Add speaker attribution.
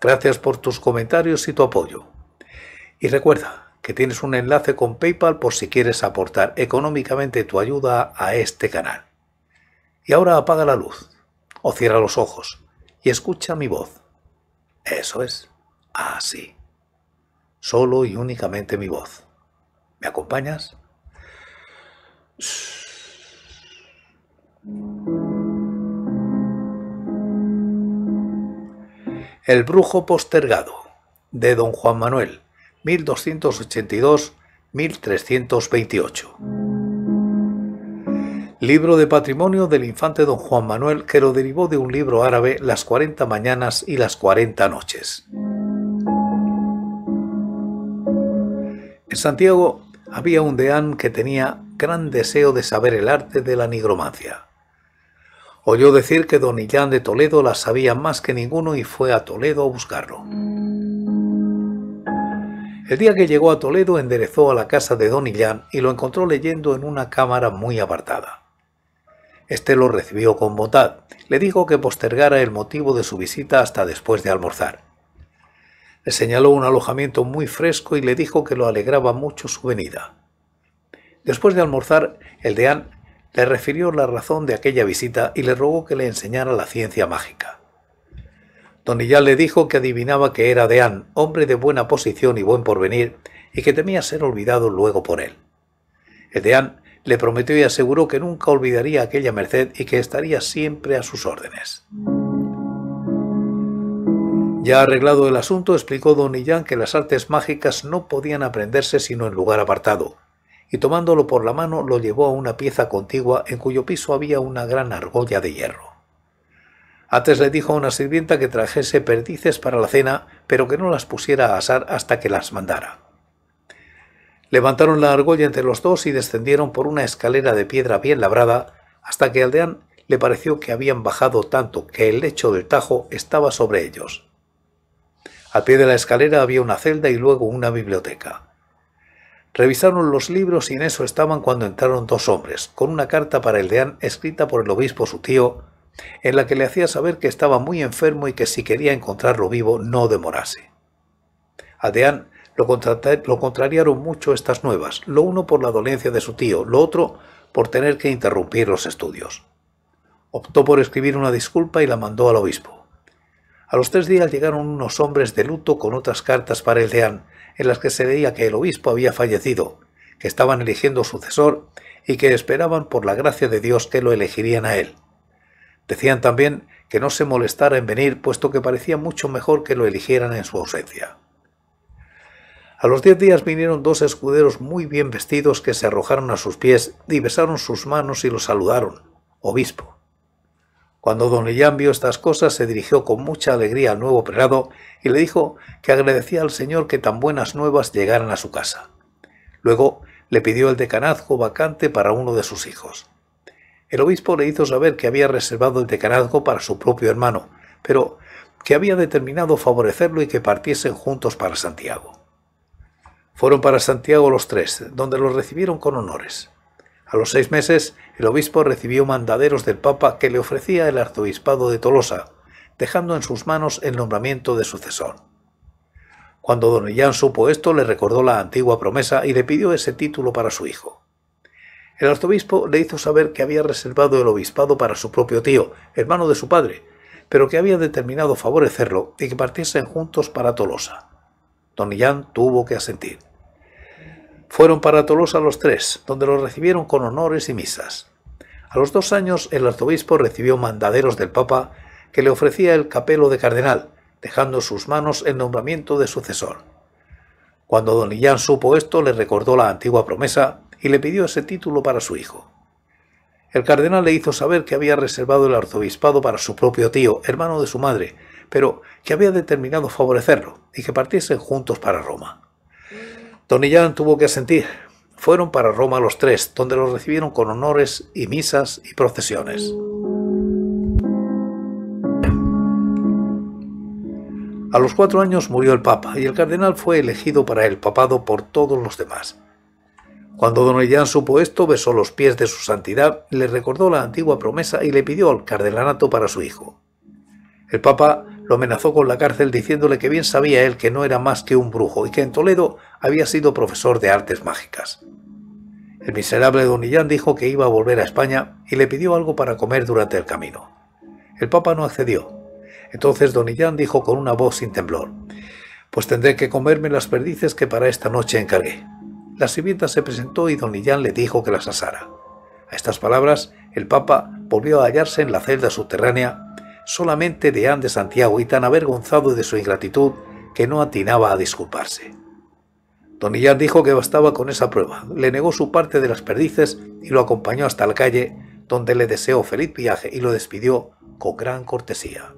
Speaker 1: Gracias por tus comentarios y tu apoyo. Y recuerda que tienes un enlace con PayPal por si quieres aportar económicamente tu ayuda a este canal. Y ahora apaga la luz o cierra los ojos y escucha mi voz. Eso es, así. Solo y únicamente mi voz. ¿Me acompañas? El brujo postergado de don Juan Manuel, 1282-1328. Libro de patrimonio del infante don Juan Manuel que lo derivó de un libro árabe Las 40 mañanas y las 40 noches. En Santiago había un deán que tenía gran deseo de saber el arte de la nigromancia. Oyó decir que don Illán de Toledo la sabía más que ninguno y fue a Toledo a buscarlo. El día que llegó a Toledo enderezó a la casa de don Illán y lo encontró leyendo en una cámara muy apartada. Este lo recibió con bondad. Le dijo que postergara el motivo de su visita hasta después de almorzar. Le señaló un alojamiento muy fresco y le dijo que lo alegraba mucho su venida. Después de almorzar, el deán le refirió la razón de aquella visita y le rogó que le enseñara la ciencia mágica. Don Donillán le dijo que adivinaba que era Deán, hombre de buena posición y buen porvenir, y que temía ser olvidado luego por él. Deán le prometió y aseguró que nunca olvidaría aquella merced y que estaría siempre a sus órdenes. Ya arreglado el asunto, explicó Don Donillán que las artes mágicas no podían aprenderse sino en lugar apartado, y tomándolo por la mano lo llevó a una pieza contigua en cuyo piso había una gran argolla de hierro. Antes le dijo a una sirvienta que trajese perdices para la cena, pero que no las pusiera a asar hasta que las mandara. Levantaron la argolla entre los dos y descendieron por una escalera de piedra bien labrada, hasta que Aldeán le pareció que habían bajado tanto que el lecho del Tajo estaba sobre ellos. Al pie de la escalera había una celda y luego una biblioteca. Revisaron los libros y en eso estaban cuando entraron dos hombres, con una carta para el deán escrita por el obispo su tío, en la que le hacía saber que estaba muy enfermo y que si quería encontrarlo vivo no demorase. A Deán lo, lo contrariaron mucho estas nuevas, lo uno por la dolencia de su tío, lo otro por tener que interrumpir los estudios. Optó por escribir una disculpa y la mandó al obispo. A los tres días llegaron unos hombres de luto con otras cartas para el deán, en las que se veía que el obispo había fallecido, que estaban eligiendo sucesor y que esperaban por la gracia de Dios que lo elegirían a él. Decían también que no se molestara en venir, puesto que parecía mucho mejor que lo eligieran en su ausencia. A los diez días vinieron dos escuderos muy bien vestidos que se arrojaron a sus pies y besaron sus manos y lo saludaron, obispo. Cuando don Lillán vio estas cosas, se dirigió con mucha alegría al nuevo prelado y le dijo que agradecía al Señor que tan buenas nuevas llegaran a su casa. Luego le pidió el decanazgo vacante para uno de sus hijos. El obispo le hizo saber que había reservado el decanazgo para su propio hermano, pero que había determinado favorecerlo y que partiesen juntos para Santiago. Fueron para Santiago los tres, donde los recibieron con honores. A los seis meses, el obispo recibió mandaderos del Papa que le ofrecía el arzobispado de Tolosa, dejando en sus manos el nombramiento de sucesor. Cuando don Illán supo esto, le recordó la antigua promesa y le pidió ese título para su hijo. El arzobispo le hizo saber que había reservado el obispado para su propio tío, hermano de su padre, pero que había determinado favorecerlo y que partiesen juntos para Tolosa. Don Illán tuvo que asentir. Fueron para Tolosa los tres, donde los recibieron con honores y misas. A los dos años el arzobispo recibió mandaderos del Papa que le ofrecía el capelo de cardenal, dejando en sus manos el nombramiento de sucesor. Cuando don Illán supo esto, le recordó la antigua promesa y le pidió ese título para su hijo. El cardenal le hizo saber que había reservado el arzobispado para su propio tío, hermano de su madre, pero que había determinado favorecerlo y que partiesen juntos para Roma. Don Illán tuvo que asentir. Fueron para Roma los tres, donde los recibieron con honores y misas y procesiones. A los cuatro años murió el Papa y el cardenal fue elegido para el papado por todos los demás. Cuando Don Illán supo esto, besó los pies de su santidad, le recordó la antigua promesa y le pidió al cardenalato para su hijo. El Papa lo amenazó con la cárcel diciéndole que bien sabía él que no era más que un brujo y que en Toledo había sido profesor de artes mágicas. El miserable don Illán dijo que iba a volver a España y le pidió algo para comer durante el camino. El Papa no accedió. Entonces don Illán dijo con una voz sin temblor, «Pues tendré que comerme las perdices que para esta noche encargué». La sirvienta se presentó y don Illán le dijo que las asara. A estas palabras, el Papa volvió a hallarse en la celda subterránea solamente de de Santiago y tan avergonzado de su ingratitud que no atinaba a disculparse. Donillán dijo que bastaba con esa prueba, le negó su parte de las perdices y lo acompañó hasta la calle, donde le deseó feliz viaje y lo despidió con gran cortesía.